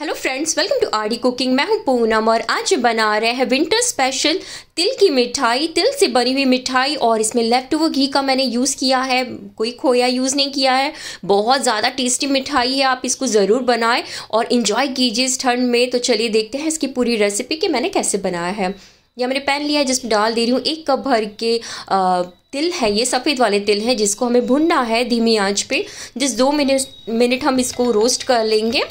Hello friends welcome to RD cooking मैं हूं पूनम और आज बना रहे हैं विंटर स्पेशल तिल की मिठाई तिल से बनी हुई मिठाई और इसमें लेफ्ट ओवर घी का मैंने यूज़ किया है कोई खोया यूज़ नहीं किया है बहुत ज़्यादा टेस्टी मिठाई है आप इसको ज़रूर बनाएं और इन्जॉय कीजिए इस ठंड में तो चलिए देखते हैं इसकी पूरी रेसिपी कि मैंने कैसे बनाया है यह मैंने पैन लिया है जिसमें डाल दे रही हूँ एक कप भर के आ, तिल है ये सफ़ेद वाले तिल हैं जिसको हमें भुनना है धीमी आँच पर जिस दो मिनट मिनट हम इसको रोस्ट कर लेंगे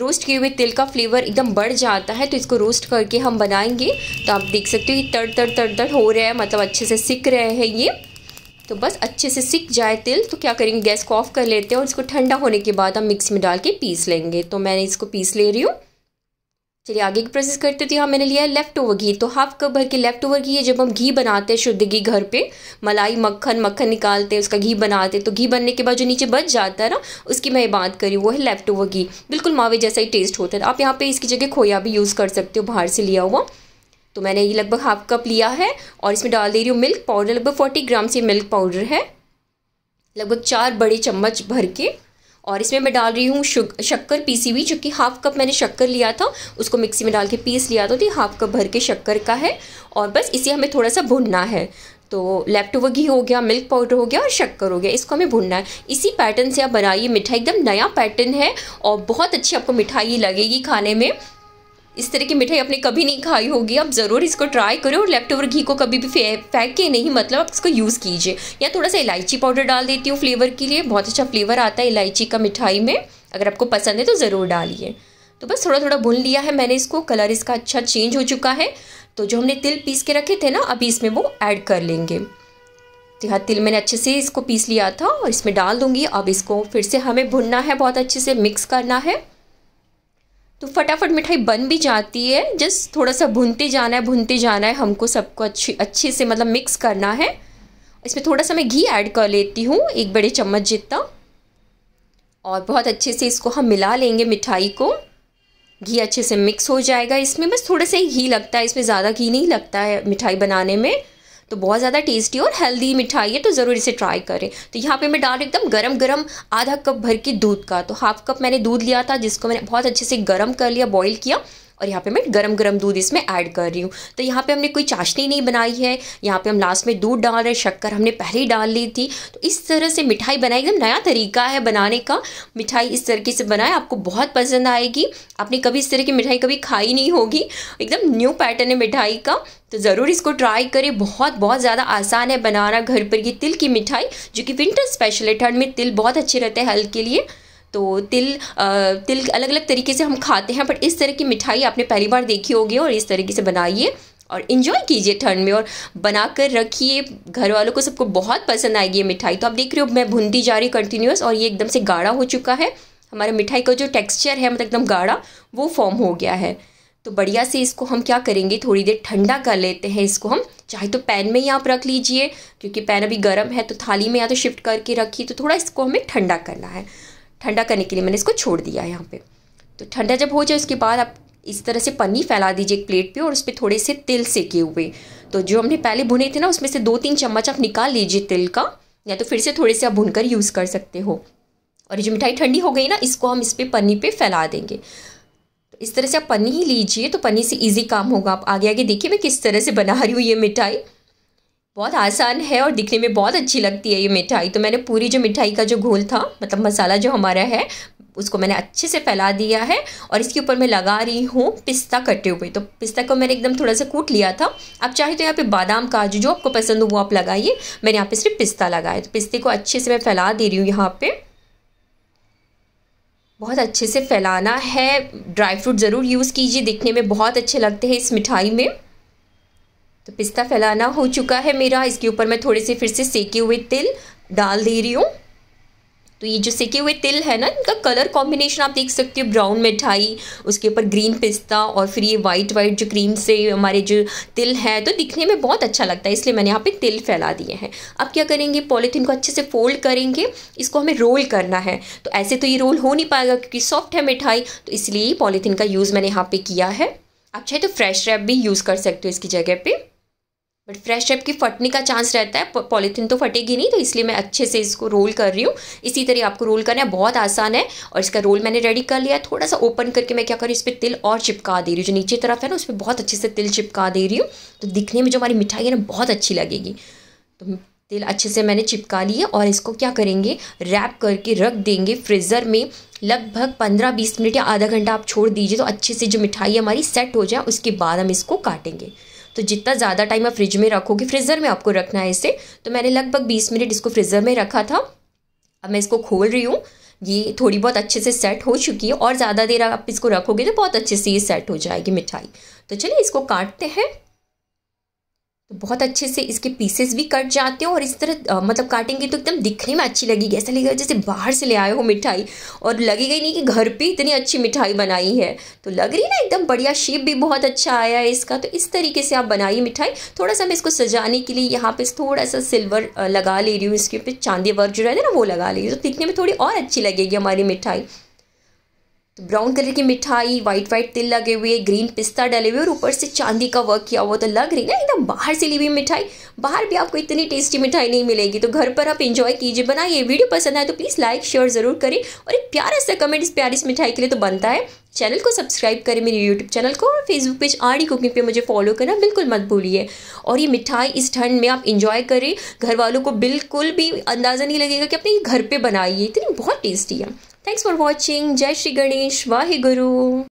रोस्ट किए हुए तिल का फ्लेवर एकदम बढ़ जाता है तो इसको रोस्ट करके हम बनाएंगे तो आप देख सकते हो ये तड़ तड़ तड़ तड़ हो रहा है मतलब अच्छे से सिक रहे हैं ये तो बस अच्छे से सिक जाए तिल तो क्या करेंगे गैस को ऑफ कर लेते हैं और इसको ठंडा होने के बाद हम मिक्सी में डाल के पीस लेंगे तो मैंने इसको पीस ले रही हूँ चलिए आगे की प्रोसेस करते तो यहाँ मैंने लिया है लेफ्ट ओवर घी तो हाफ कप भर के लेफ्ट ओवर घी है जब हम घी बनाते हैं शुद्ध घी घर पे मलाई मक्खन मक्खन निकालते हैं उसका घी बनाते हैं तो घी बनने के बाद जो नीचे बच जाता है ना उसकी मैं बात करी वो है लेफ्ट ओवर घी बिल्कुल मावे जैसा ही टेस्ट होता है आप यहाँ पर इसकी जगह खोया भी यूज़ कर सकते हो बाहर से लिया हुआ तो मैंने ये लगभग हाफ कप लिया है और इसमें डाल दे रही हूँ मिल्क पाउडर लगभग फोर्टी ग्राम से मिल्क पाउडर है लगभग चार बड़े चम्मच भर के और इसमें मैं डाल रही हूँ शक्कर पीसी हुई जो कि हाफ कप मैंने शक्कर लिया था उसको मिक्सी में डाल के पीस लिया था तो हाफ कप भर के शक्कर का है और बस इसे हमें थोड़ा सा भुनना है तो लैप्टोवर घी हो गया मिल्क पाउडर हो गया और शक्कर हो गया इसको हमें भुनना है इसी पैटर्न से आप बनाइए मिठाई एकदम नया पैटर्न है और बहुत अच्छी आपको मिठाई लगेगी खाने में इस तरह की मिठाई आपने कभी नहीं खाई होगी आप ज़रूर इसको ट्राई करें और लेफ्ट ओवर घी को कभी भी फेंक के नहीं मतलब आप इसको यूज़ कीजिए या थोड़ा सा इलायची पाउडर डाल देती हूँ फ्लेवर के लिए बहुत अच्छा फ्लेवर आता है इलायची का मिठाई में अगर आपको पसंद है तो ज़रूर डालिए तो बस थोड़ा थोड़ा भून लिया है मैंने इसको कलर इसका अच्छा चेंज हो चुका है तो जो हमने तिल पीस के रखे थे ना अभी इसमें वो ऐड कर लेंगे तो यहाँ तिल मैंने अच्छे से इसको पीस लिया था और इसमें डाल दूंगी अब इसको फिर से हमें भुनना है बहुत अच्छे से मिक्स करना है तो फटाफट मिठाई बन भी जाती है जस्ट थोड़ा सा भूनते जाना है भूनते जाना है हमको सबको अच्छी अच्छे से मतलब मिक्स करना है इसमें थोड़ा सा मैं घी ऐड कर लेती हूँ एक बड़े चम्मच जितना और बहुत अच्छे से इसको हम मिला लेंगे मिठाई को घी अच्छे से मिक्स हो जाएगा इसमें बस थोड़ा सा ही घी लगता है इसमें ज़्यादा घी नहीं लगता है मिठाई बनाने में तो बहुत ज़्यादा टेस्टी और हेल्दी मिठाई है तो ज़रूर इसे ट्राई करें तो यहाँ पे मैं डाल एकदम गरम गरम आधा कप भर के दूध का तो हाफ कप मैंने दूध लिया था जिसको मैंने बहुत अच्छे से गर्म कर लिया बॉईल किया और यहाँ पे मैं गरम गरम दूध इसमें ऐड कर रही हूँ तो यहाँ पे हमने कोई चाशनी नहीं बनाई है यहाँ पे हम लास्ट में दूध डाल रहे हैं शक्कर हमने पहले ही डाल ली थी तो इस तरह से मिठाई बनाई एकदम नया तरीका है बनाने का मिठाई इस तरीके से बनाए आपको बहुत पसंद आएगी आपने कभी इस तरह की मिठाई कभी खाई नहीं होगी एकदम न्यू पैटर्न है मिठाई का तो ज़रूर इसको ट्राई करें बहुत बहुत ज़्यादा आसान है बनाना घर पर ये तिल की मिठाई जो कि विंटर स्पेशल है ठंड में तिल बहुत अच्छे रहते हैं हेल्थ के लिए तो तिल तिल अलग अलग तरीके से हम खाते हैं बट इस तरह की मिठाई आपने पहली बार देखी होगी और इस तरीके से बनाइए और इन्जॉय कीजिए ठंड में और बना कर रखिए घर वालों को सबको बहुत पसंद आएगी ये मिठाई तो आप देख रहे हो मैं भूनती जा रही कंटिन्यूस और ये एकदम से गाढ़ा हो चुका है हमारे मिठाई का जो टेक्सचर है मतलब एकदम गाढ़ा वो फॉर्म हो गया है तो बढ़िया से इसको हम क्या करेंगे थोड़ी देर ठंडा कर लेते हैं इसको हम चाहे तो पैन में ही आप रख लीजिए क्योंकि पैन अभी गर्म है तो थाली में या तो शिफ्ट करके रखिए तो थोड़ा इसको हमें ठंडा करना है ठंडा करने के लिए मैंने इसको छोड़ दिया है यहाँ पे तो ठंडा जब हो जाए उसके बाद आप इस तरह से पन्नी फैला दीजिए एक प्लेट पे और उस पर थोड़े से तिल सेके हुए तो जो हमने पहले भुने थे ना उसमें से दो तीन चम्मच आप निकाल लीजिए तिल का या तो फिर से थोड़े से आप कर यूज़ कर सकते हो और ये जो मिठाई ठंडी हो गई ना इसको हम इस पर पन्नी पे फैला देंगे तो इस तरह से आप पन्नी ही लीजिए तो पन्नी से इजी काम होगा आप आगे आगे देखिए मैं किस तरह से बना रही हूँ ये मिठाई बहुत आसान है और दिखने में बहुत अच्छी लगती है ये मिठाई तो मैंने पूरी जो मिठाई का जो घोल था मतलब मसाला जो हमारा है उसको मैंने अच्छे से फैला दिया है और इसके ऊपर मैं लगा रही हूँ पिस्ता कटे हुए तो पिस्ता को मैंने एकदम थोड़ा सा कूट लिया था आप चाहे तो यहाँ पे बादाम काजू जो आपको पसंद हो वो आप लगाइए मैंने यहाँ पे सिर्फ पिस्ता लगाया तो पिस्ते को अच्छे से मैं फैला दे रही हूँ यहाँ पर बहुत अच्छे से फैलाना है ड्राई फ्रूट ज़रूर यूज़ कीजिए दिखने में बहुत अच्छे लगते हैं इस मिठाई में तो पिस्ता फैलाना हो चुका है मेरा इसके ऊपर मैं थोड़े से फिर से सेके हुए तिल डाल दे रही हूँ तो ये जो सेके हुए तिल है ना इनका कलर कॉम्बिनेशन आप देख सकते हो ब्राउन मिठाई उसके ऊपर ग्रीन पिस्ता और फिर ये वाइट वाइट जो क्रीम से हमारे जो तिल है तो दिखने में बहुत अच्छा लगता है इसलिए मैंने यहाँ पे तिल फैला दिए हैं अब क्या करेंगे पॉलीथीन को अच्छे से फोल्ड करेंगे इसको हमें रोल करना है तो ऐसे तो ये रोल हो नहीं पाएगा क्योंकि सॉफ्ट है मिठाई तो इसलिए पॉलीथीन का यूज़ मैंने यहाँ पर किया है आप चाहे तो फ्रेश रैप भी यूज़ कर सकते हो इसकी जगह पर बट फ्रेश एप की फटने का चांस रहता है पॉलीथीन तो फटेगी नहीं तो इसलिए मैं अच्छे से इसको रोल कर रही हूँ इसी तरह आपको रोल करना है बहुत आसान है और इसका रोल मैंने रेडी कर लिया है थोड़ा सा ओपन करके मैं क्या करूँ इस पर तिल और चिपका दे रही हूँ जो नीचे तरफ है ना उस पर बहुत अच्छे से तिल चिपका दे रही हूँ तो दिखने में जो हमारी मिठाई है ना बहुत अच्छी लगेगी तो तिल अच्छे से मैंने चिपका लिए और इसको क्या करेंगे रैप करके रख देंगे फ्रीज़र में लगभग पंद्रह बीस मिनट या आधा घंटा आप छोड़ दीजिए तो अच्छे से जो मिठाई हमारी सेट हो जाए उसके बाद हम इसको काटेंगे तो जितना ज़्यादा टाइम आप फ्रिज में रखोगे फ्रीज़र में आपको रखना है इसे तो मैंने लगभग बीस मिनट इसको फ्रीज़र में रखा था अब मैं इसको खोल रही हूँ ये थोड़ी बहुत अच्छे से सेट हो चुकी है और ज़्यादा देर आप इसको रखोगे तो बहुत अच्छे से ये सेट हो जाएगी मिठाई तो चलिए इसको काटते हैं तो बहुत अच्छे से इसके पीसेस भी कट जाते हो और इस तरह आ, मतलब काटेंगे तो एकदम दिखने में अच्छी लगेगी ऐसा लगेगा जैसे बाहर से ले आए हो मिठाई और लगेगा ही नहीं कि घर पे इतनी अच्छी मिठाई बनाई है तो लग रही ना एकदम बढ़िया शेप भी बहुत अच्छा आया है इसका तो इस तरीके से आप बनाइए मिठाई थोड़ा सा मैं इसको सजाने के लिए यहाँ पर थोड़ा सा सिल्वर लगा ले रही हूँ इसके ऊपर चांदी वर्क जो रहता है ना वो लगा ले रही हूँ तो दिखने में थोड़ी और अच्छी लगेगी हमारी मिठाई ब्राउन कलर की मिठाई वाइट व्हाइट तिल लगे हुए ग्रीन पिस्ता डले हुए और ऊपर से चांदी का वर्क किया हुआ तो लग रही ना एकदम बाहर से ली हुई मिठाई बाहर भी आपको इतनी टेस्टी मिठाई नहीं मिलेगी तो घर पर आप इंजॉय कीजिए बनाइए वीडियो पसंद आए तो प्लीज़ लाइक शेयर ज़रूर करें और एक प्यारा सा कमेंट इस प्यारी मिठाई के लिए तो बनता है चैनल को सब्सक्राइब करें मेरे यूट्यूब चैनल को और फेसबुक पेज आड़ी कुकिंग पे मुझे फॉलो करना बिल्कुल मत भूलिए और ये मिठाई इस ठंड में आप इंजॉय करें घर वालों को बिल्कुल भी अंदाज़ा नहीं लगेगा कि अपने घर पे बनाइए इतनी बहुत टेस्टी है Thanks for watching. Jai Shri Ganesh. Vaheguru.